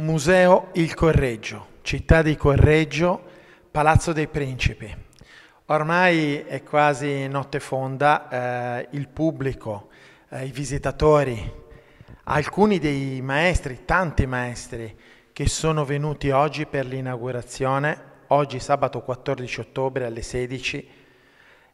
Museo Il Correggio, città di Correggio, Palazzo dei Principi. Ormai è quasi notte fonda, eh, il pubblico, eh, i visitatori, alcuni dei maestri, tanti maestri che sono venuti oggi per l'inaugurazione, oggi sabato 14 ottobre alle 16,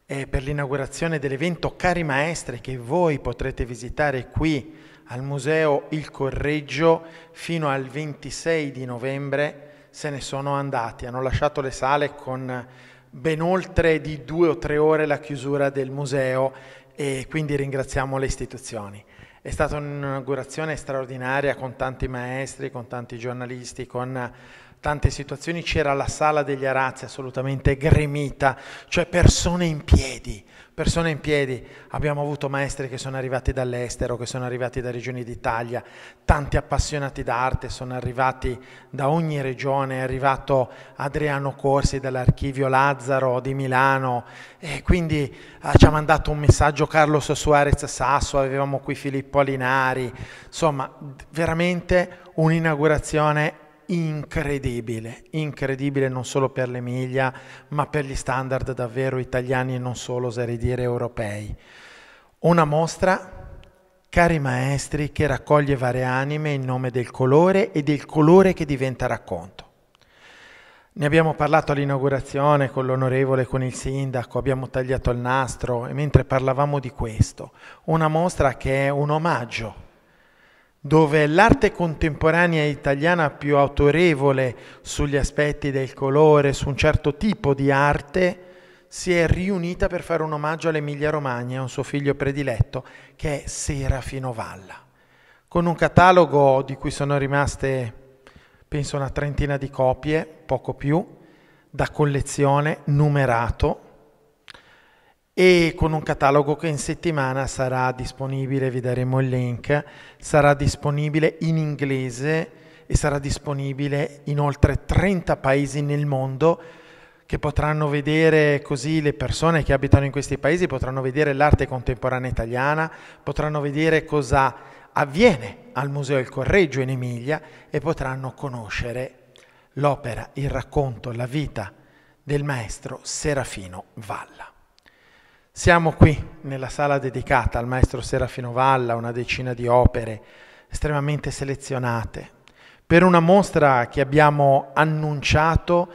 eh, per l'inaugurazione dell'evento Cari Maestri che voi potrete visitare qui al museo Il Correggio fino al 26 di novembre se ne sono andati, hanno lasciato le sale con ben oltre di due o tre ore la chiusura del museo e quindi ringraziamo le istituzioni. È stata un'inaugurazione straordinaria con tanti maestri, con tanti giornalisti, con tante situazioni. C'era la sala degli arazzi assolutamente gremita, cioè persone in piedi, persone in piedi, abbiamo avuto maestri che sono arrivati dall'estero, che sono arrivati da regioni d'Italia, tanti appassionati d'arte sono arrivati da ogni regione, è arrivato Adriano Corsi dall'Archivio Lazzaro di Milano e quindi ah, ci ha mandato un messaggio Carlo Suarez Sasso, avevamo qui Filippo Alinari, insomma veramente un'inaugurazione incredibile, incredibile non solo per l'Emilia, ma per gli standard davvero italiani e non solo, oserei dire, europei. Una mostra, cari maestri, che raccoglie varie anime in nome del colore e del colore che diventa racconto. Ne abbiamo parlato all'inaugurazione con l'onorevole, con il sindaco, abbiamo tagliato il nastro e mentre parlavamo di questo, una mostra che è un omaggio dove l'arte contemporanea italiana più autorevole sugli aspetti del colore, su un certo tipo di arte, si è riunita per fare un omaggio all'Emilia Romagna, a un suo figlio prediletto, che è Serafino Valla, con un catalogo di cui sono rimaste, penso, una trentina di copie, poco più, da collezione, numerato, e con un catalogo che in settimana sarà disponibile, vi daremo il link, sarà disponibile in inglese e sarà disponibile in oltre 30 paesi nel mondo che potranno vedere così le persone che abitano in questi paesi, potranno vedere l'arte contemporanea italiana, potranno vedere cosa avviene al Museo del Correggio in Emilia e potranno conoscere l'opera, il racconto, la vita del maestro Serafino Valla. Siamo qui nella sala dedicata al maestro Serafino Valla, una decina di opere estremamente selezionate, per una mostra che abbiamo annunciato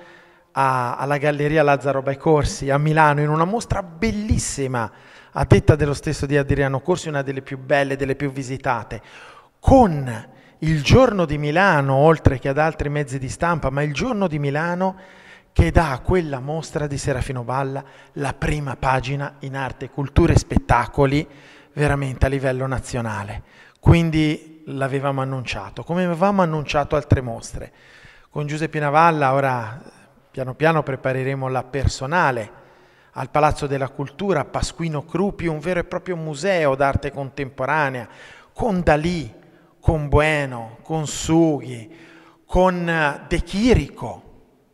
a, alla Galleria Lazzaro Bai Corsi a Milano, in una mostra bellissima, a detta dello stesso di Adriano Corsi, una delle più belle, delle più visitate, con il giorno di Milano, oltre che ad altri mezzi di stampa, ma il giorno di Milano che dà a quella mostra di Serafino Balla la prima pagina in arte, cultura e spettacoli veramente a livello nazionale. Quindi l'avevamo annunciato, come avevamo annunciato altre mostre. Con Giuseppe Navalla ora piano piano prepareremo la personale al Palazzo della Cultura, Pasquino Crupi, un vero e proprio museo d'arte contemporanea, con Dalì, con Bueno, con Sughi, con De Chirico,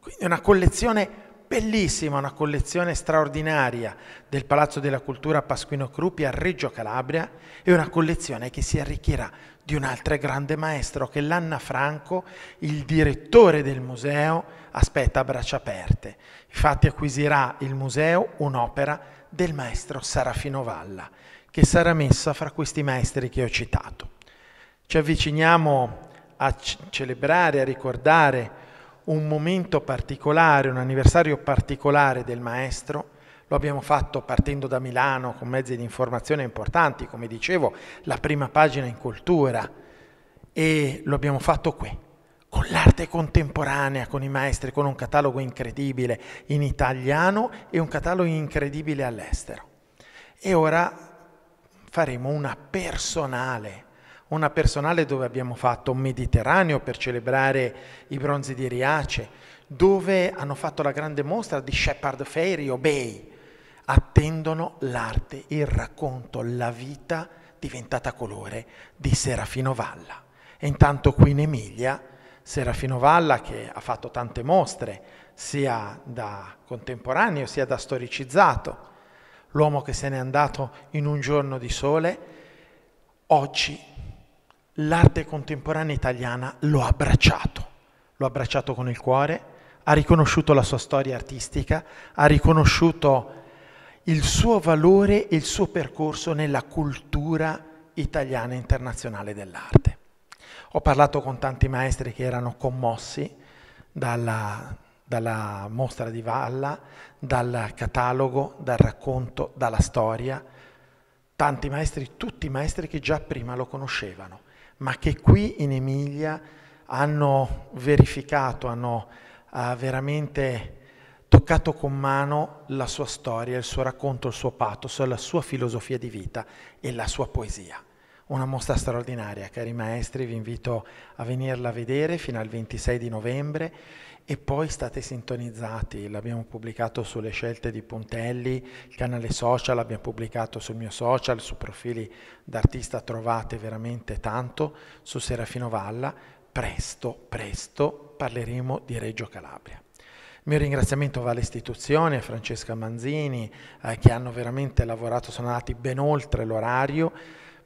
quindi è una collezione bellissima, una collezione straordinaria del Palazzo della Cultura Pasquino Crupi a Reggio Calabria e una collezione che si arricchirà di un altro grande maestro che l'Anna Franco, il direttore del museo, aspetta a braccia aperte. Infatti acquisirà il museo un'opera del maestro Serafino Valla, che sarà messa fra questi maestri che ho citato. Ci avviciniamo a celebrare, a ricordare un momento particolare, un anniversario particolare del maestro. Lo abbiamo fatto partendo da Milano con mezzi di informazione importanti, come dicevo, la prima pagina in cultura e lo abbiamo fatto qui, con l'arte contemporanea, con i maestri, con un catalogo incredibile in italiano e un catalogo incredibile all'estero. E ora faremo una personale una personale dove abbiamo fatto un Mediterraneo per celebrare i bronzi di Riace, dove hanno fatto la grande mostra di Shepard Ferry o Bay. Attendono l'arte, il racconto, la vita diventata colore di Serafino Valla. E intanto qui in Emilia, Serafino Valla che ha fatto tante mostre, sia da contemporaneo sia da storicizzato, l'uomo che se n'è andato in un giorno di sole, oggi l'arte contemporanea italiana lo ha abbracciato, lo ha abbracciato con il cuore, ha riconosciuto la sua storia artistica, ha riconosciuto il suo valore e il suo percorso nella cultura italiana e internazionale dell'arte. Ho parlato con tanti maestri che erano commossi dalla, dalla mostra di Valla, dal catalogo, dal racconto, dalla storia, tanti maestri, tutti maestri che già prima lo conoscevano ma che qui in Emilia hanno verificato, hanno uh, veramente toccato con mano la sua storia, il suo racconto, il suo pathos, la sua filosofia di vita e la sua poesia. Una mostra straordinaria, cari maestri, vi invito a venirla a vedere fino al 26 di novembre e poi state sintonizzati, l'abbiamo pubblicato sulle scelte di Puntelli, il canale social, l'abbiamo pubblicato sul mio social, su profili d'artista trovate veramente tanto, su Serafino Valla, presto, presto parleremo di Reggio Calabria. Il mio ringraziamento va all'istituzione, a Francesca Manzini, eh, che hanno veramente lavorato, sono andati ben oltre l'orario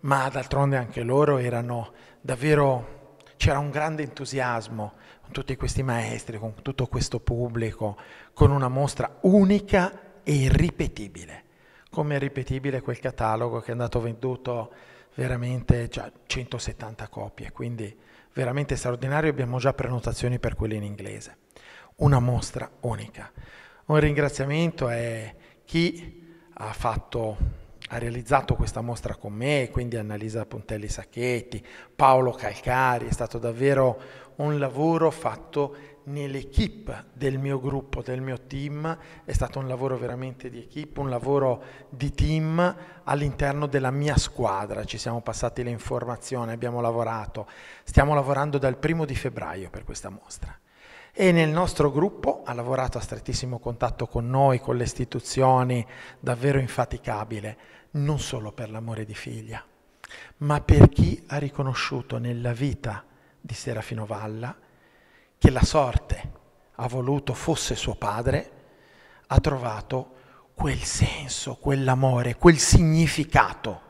ma d'altronde anche loro erano davvero, c'era un grande entusiasmo con tutti questi maestri, con tutto questo pubblico, con una mostra unica e irripetibile. Come irripetibile quel catalogo che è andato venduto veramente già cioè, 170 copie, quindi veramente straordinario, abbiamo già prenotazioni per quelle in inglese. Una mostra unica. Un ringraziamento è chi ha fatto ha realizzato questa mostra con me, quindi Annalisa Pontelli Sacchetti, Paolo Calcari, è stato davvero un lavoro fatto nell'equipe del mio gruppo, del mio team, è stato un lavoro veramente di equipe, un lavoro di team all'interno della mia squadra, ci siamo passati le informazioni, abbiamo lavorato, stiamo lavorando dal primo di febbraio per questa mostra e nel nostro gruppo ha lavorato a strettissimo contatto con noi, con le istituzioni, davvero infaticabile non solo per l'amore di figlia, ma per chi ha riconosciuto nella vita di Serafino Valla che la sorte ha voluto fosse suo padre, ha trovato quel senso, quell'amore, quel significato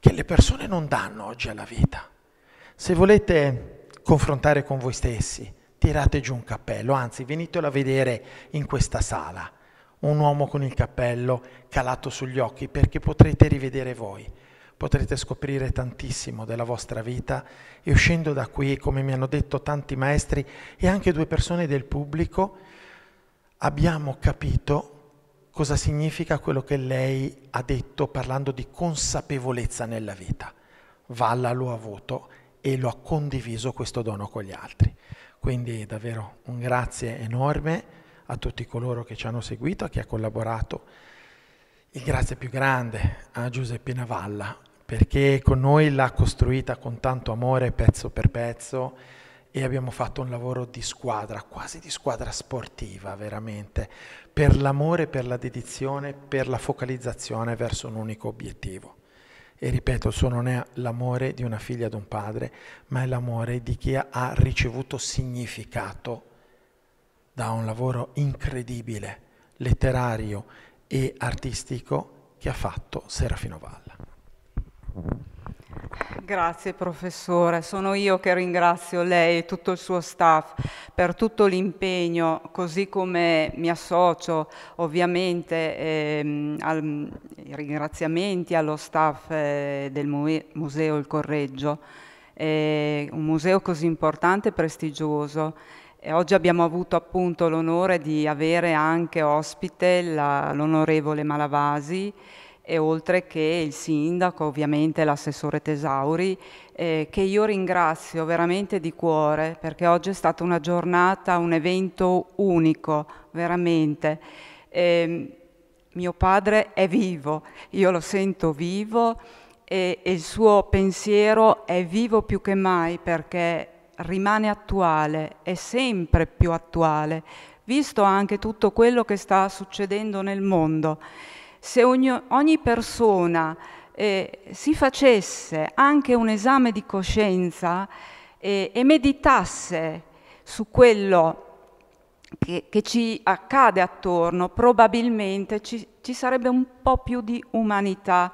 che le persone non danno oggi alla vita. Se volete confrontare con voi stessi, tirate giù un cappello, anzi venitelo a vedere in questa sala un uomo con il cappello calato sugli occhi, perché potrete rivedere voi, potrete scoprire tantissimo della vostra vita e uscendo da qui, come mi hanno detto tanti maestri e anche due persone del pubblico, abbiamo capito cosa significa quello che lei ha detto parlando di consapevolezza nella vita. Valla lo ha avuto e lo ha condiviso questo dono con gli altri. Quindi davvero un grazie enorme a tutti coloro che ci hanno seguito, a chi ha collaborato. Il grazie più grande a Giuseppina Valla, perché con noi l'ha costruita con tanto amore pezzo per pezzo e abbiamo fatto un lavoro di squadra, quasi di squadra sportiva veramente, per l'amore, per la dedizione, per la focalizzazione verso un unico obiettivo. E ripeto, il suo non è l'amore di una figlia ad un padre, ma è l'amore di chi ha ricevuto significato da un lavoro incredibile, letterario e artistico che ha fatto Serafino Valla. Grazie professore, sono io che ringrazio lei e tutto il suo staff per tutto l'impegno, così come mi associo ovviamente ehm, al, ai ringraziamenti allo staff eh, del Museo Il Correggio, eh, un museo così importante e prestigioso. E oggi abbiamo avuto appunto l'onore di avere anche ospite l'onorevole Malavasi e oltre che il sindaco, ovviamente l'assessore Tesauri, eh, che io ringrazio veramente di cuore perché oggi è stata una giornata, un evento unico, veramente. Eh, mio padre è vivo, io lo sento vivo e, e il suo pensiero è vivo più che mai perché rimane attuale, è sempre più attuale, visto anche tutto quello che sta succedendo nel mondo. Se ogni, ogni persona eh, si facesse anche un esame di coscienza eh, e meditasse su quello che, che, ci accade attorno, probabilmente ci, ci, sarebbe un po' più di umanità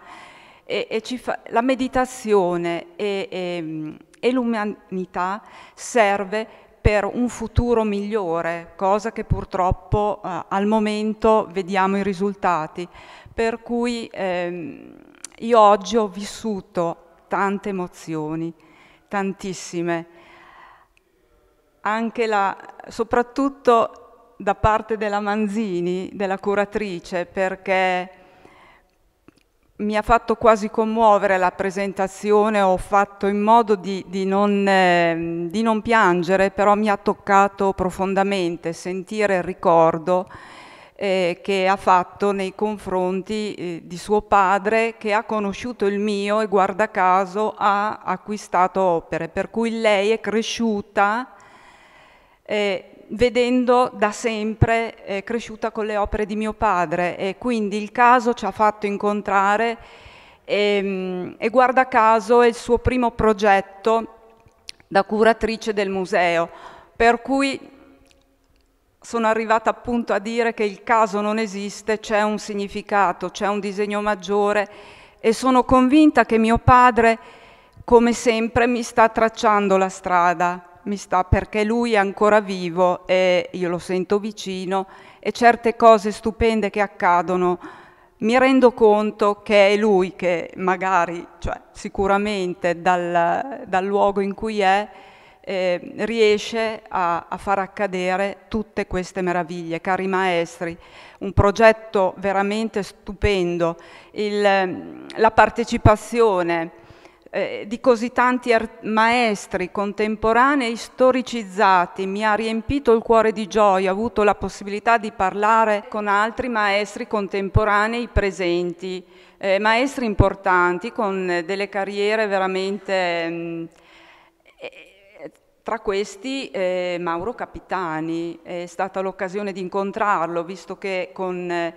e, e fa, la meditazione e, e, e l'umanità serve per un futuro migliore, cosa che purtroppo eh, al momento vediamo i risultati. Per cui ehm, io oggi ho vissuto tante emozioni, tantissime, anche la, soprattutto da parte della Manzini, della curatrice, perché mi ha fatto quasi commuovere la presentazione, ho fatto in modo di, di, non, eh, di non, piangere, però mi ha toccato profondamente sentire il ricordo eh, che ha fatto nei confronti eh, di suo padre che ha conosciuto il mio e guarda caso ha acquistato opere, per cui lei è cresciuta eh, vedendo da sempre eh, cresciuta con le opere di mio padre e quindi il caso ci ha fatto incontrare e, ehm, e guarda caso è il suo primo progetto da curatrice del museo, per cui sono arrivata appunto a dire che il caso non esiste, c'è un significato, c'è un disegno maggiore e sono convinta che mio padre, come sempre, mi sta tracciando la strada mi sta perché lui è ancora vivo e io lo sento vicino e certe cose stupende che accadono mi rendo conto che è lui che magari, cioè sicuramente dal, dal luogo in cui è, eh, riesce a, a, far accadere tutte queste meraviglie. Cari maestri, un progetto veramente stupendo, Il, la partecipazione eh, di così tanti art- maestri contemporanei storicizzati, mi ha riempito il cuore di gioia, ho avuto la possibilità di parlare con altri maestri contemporanei presenti, eh, maestri importanti con delle carriere veramente... Mh, mm, eh, tra questi eh, Mauro Capitani, è stata l'occasione di incontrarlo, visto che con eh,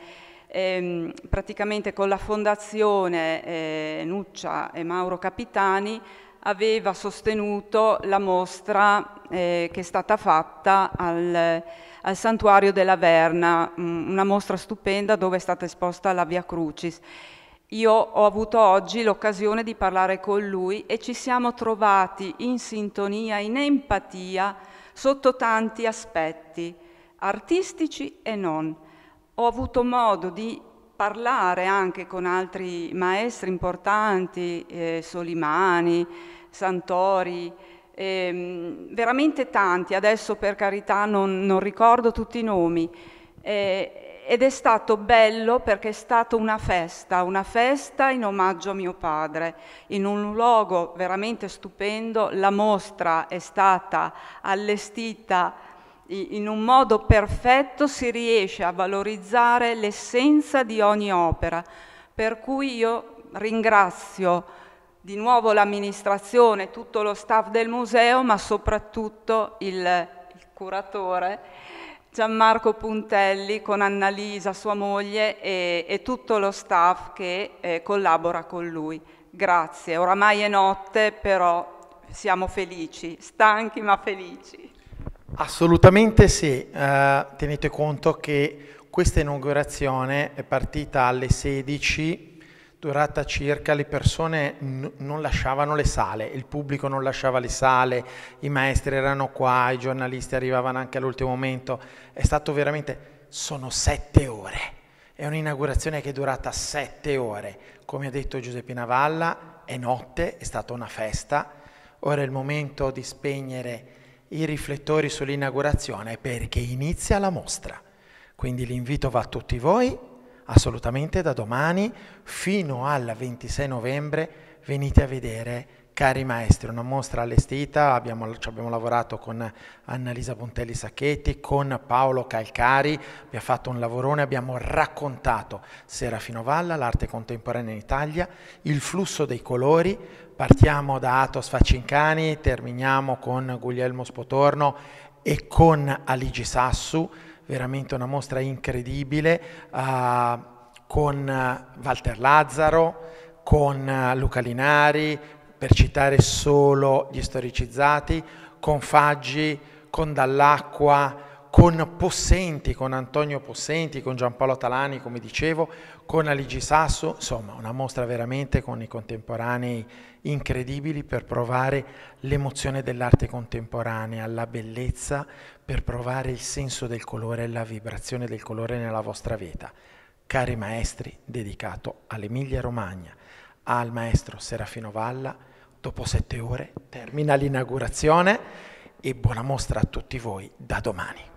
ehm, praticamente con la fondazione eh, Nuccia e Mauro Capitani aveva sostenuto la mostra eh, che è stata fatta al, al Santuario della Verna, una mostra stupenda dove è stata esposta la Via Crucis. Io ho avuto oggi l'occasione di parlare con lui e ci siamo trovati in sintonia, in empatia, sotto tanti aspetti, artistici e non ho avuto modo di parlare anche con altri maestri importanti, eh, Solimani, Santori, eh, veramente tanti, adesso per carità non, non ricordo tutti i nomi, eh, ed è stato bello perché è stata una festa, una festa in omaggio a mio padre, in un luogo veramente stupendo, la mostra è stata allestita in un modo perfetto si riesce a valorizzare l'essenza di ogni opera, per cui io ringrazio di nuovo l'amministrazione, tutto lo staff del museo, ma soprattutto il, il curatore Gianmarco Puntelli con Annalisa, sua moglie e, e tutto lo staff che eh, collabora con lui. Grazie, oramai è notte, però siamo felici, stanchi ma felici. Assolutamente sì, eh, tenete conto che questa inaugurazione è partita alle 16, durata circa, le persone non lasciavano le sale, il pubblico non lasciava le sale, i maestri erano qua, i giornalisti arrivavano anche all'ultimo momento, è stato veramente, sono sette ore, è un'inaugurazione che è durata sette ore, come ha detto Giuseppe Navalla, è notte, è stata una festa, ora è il momento di spegnere i riflettori sull'inaugurazione perché inizia la mostra. Quindi l'invito va a tutti voi, assolutamente da domani fino al 26 novembre venite a vedere Cari maestri, una mostra allestita, abbiamo, ci abbiamo lavorato con Annalisa Bontelli Sacchetti, con Paolo Calcari, abbiamo fatto un lavorone, abbiamo raccontato Serafino Valla, l'arte contemporanea in Italia, il flusso dei colori, partiamo da Atos Facincani, terminiamo con Guglielmo Spotorno e con Aligi Sassu, veramente una mostra incredibile, uh, con Walter Lazzaro, con Luca Linari, per citare solo gli storicizzati, con Faggi, con Dall'Acqua, con Possenti, con Antonio Possenti, con Giampaolo Talani, come dicevo, con Aligi Sasso, insomma una mostra veramente con i contemporanei incredibili per provare l'emozione dell'arte contemporanea, la bellezza, per provare il senso del colore e la vibrazione del colore nella vostra vita. Cari maestri, dedicato all'Emilia Romagna, al maestro Serafino Valla, Dopo sette ore termina l'inaugurazione e buona mostra a tutti voi da domani.